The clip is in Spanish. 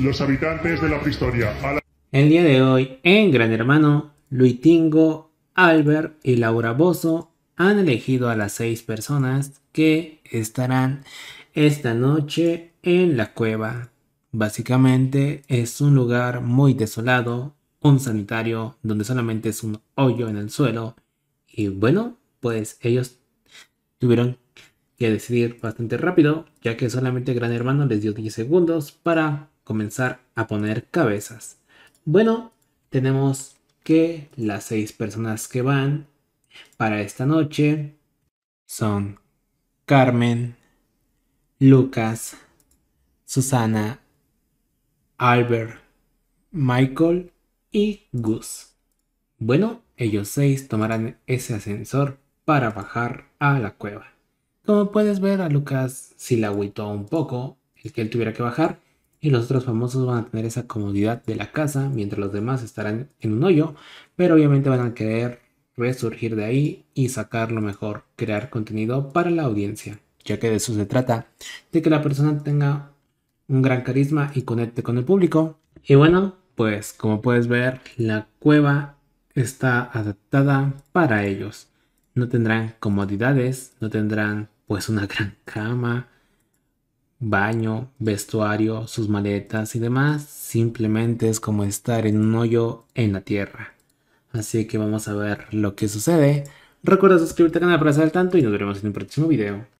los habitantes de la prehistoria. El día de hoy, en Gran Hermano, Luitingo, Albert y Laura Bozo han elegido a las seis personas que estarán esta noche en la cueva. Básicamente es un lugar muy desolado, un sanitario donde solamente es un hoyo en el suelo. Y bueno, pues ellos tuvieron que decidir bastante rápido, ya que solamente Gran Hermano les dio 10 segundos para comenzar a poner cabezas. Bueno, tenemos que las seis personas que van para esta noche son Carmen, Lucas, Susana, Albert, Michael y Gus. Bueno, ellos seis tomarán ese ascensor para bajar a la cueva. Como puedes ver a Lucas si sí le agüitó un poco el que él tuviera que bajar, y los otros famosos van a tener esa comodidad de la casa, mientras los demás estarán en un hoyo, pero obviamente van a querer resurgir de ahí y sacar lo mejor, crear contenido para la audiencia, ya que de eso se trata, de que la persona tenga un gran carisma y conecte con el público. Y bueno, pues como puedes ver, la cueva está adaptada para ellos. No tendrán comodidades, no tendrán pues una gran cama, baño, vestuario, sus maletas y demás, simplemente es como estar en un hoyo en la tierra. Así que vamos a ver lo que sucede. Recuerda suscribirte al canal para estar al tanto y nos veremos en un próximo video.